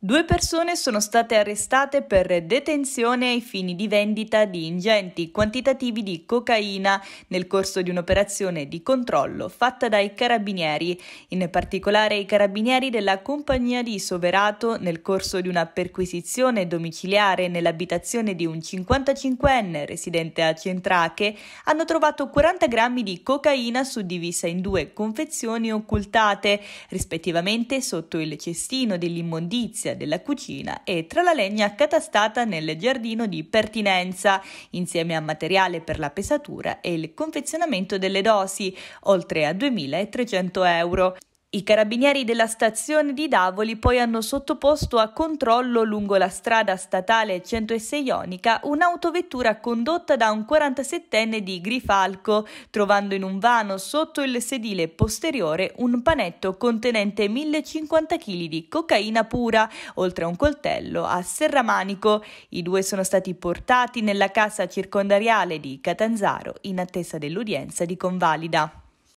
Due persone sono state arrestate per detenzione ai fini di vendita di ingenti quantitativi di cocaina nel corso di un'operazione di controllo fatta dai carabinieri, in particolare i carabinieri della compagnia di Soverato nel corso di una perquisizione domiciliare nell'abitazione di un 55enne residente a Centrache, hanno trovato 40 grammi di cocaina suddivisa in due confezioni occultate, rispettivamente sotto il cestino dell'immondizia edilizia della cucina e tra la legna catastata nel giardino di pertinenza, insieme a materiale per la pesatura e il confezionamento delle dosi, oltre a 2.300 euro. I carabinieri della stazione di Davoli poi hanno sottoposto a controllo lungo la strada statale 106 Ionica un'autovettura condotta da un 47enne di Grifalco, trovando in un vano sotto il sedile posteriore un panetto contenente 1050 kg di cocaina pura, oltre a un coltello a serramanico. I due sono stati portati nella casa circondariale di Catanzaro in attesa dell'udienza di convalida.